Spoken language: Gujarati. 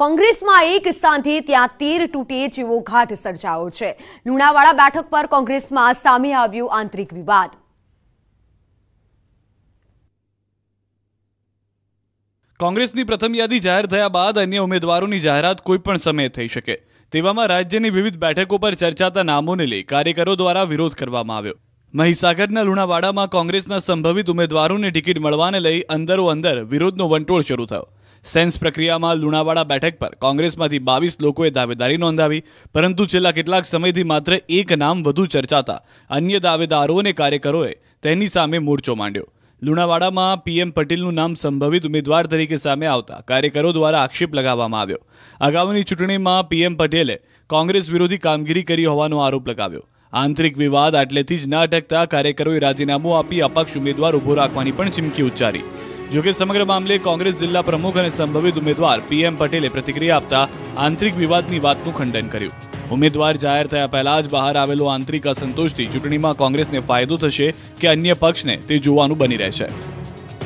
કોંગ્રેસમાં એક સ્થાનથી ત્યાં તેર તૂટે જેવો ઘાટ સર્જાયો છે લુણાવાડા બેઠક પર કોંગ્રેસમાં સામે આવ્યો આંતરિક વિવાદ કોંગ્રેસની પ્રથમ યાદી જાહેર થયા બાદ અન્ય ઉમેદવારોની જાહેરાત કોઈપણ સમયે થઈ શકે તેવામાં રાજ્યની વિવિધ બેઠકો પર ચર્ચાતા નામોને લઈ કાર્યકરો દ્વારા વિરોધ કરવામાં આવ્યો મહીસાગરના લુણાવાડામાં કોંગ્રેસના સંભવિત ઉમેદવારોને ટિકિટ મળવાને લઈ અંદરો અંદર વિરોધનો વંટોળ શરૂ થયો સેન્સ પ્રક્રિયામાં લુણાવાડા બેઠક પર કોંગ્રેસમાંથી બાવીસ લોકોએ દાવેદારી નોંધાવી પરંતુ છેલ્લા કેટલાક સમયથી માત્ર એક નામ વધુ ચર્ચાતા અન્ય દાવેદારો અને કાર્યકરોએ તેની સામે મોરચો માંડ્યો લુણાવાડામાં પીએમ પટેલનું નામ સંભવિત ઉમેદવાર તરીકે સામે આવતા કાર્યકરો દ્વારા આક્ષેપ લગાવવામાં આવ્યો અગાઉની ચૂંટણીમાં પીએમ પટેલે કોંગ્રેસ વિરોધી કામગીરી કરી હોવાનો આરોપ લગાવ્યો આંતરિક વિવાદ આટલેથી જ ન અટકતા કાર્યકરોએ રાજીનામું આપી અપક્ષ ઉમેદવાર ઊભો રાખવાની પણ ચીમકી ઉચ્ચારી જોકે સમગ્ર મામલે કોંગ્રેસ જિલ્લા પ્રમુખ અને સંભવિત ઉમેદવાર પીએમ પટેલે પ્રતિક્રિયા આપતા આંતરિક વિવાદની વાતનું ખંડન કર્યું ઉમેદવાર જાહેર થયા પહેલા જ બહાર આવેલો આંતરિક અસંતોષથી ચૂંટણીમાં કોંગ્રેસને ફાયદો થશે કે અન્ય પક્ષને તે જોવાનું બની રહેશે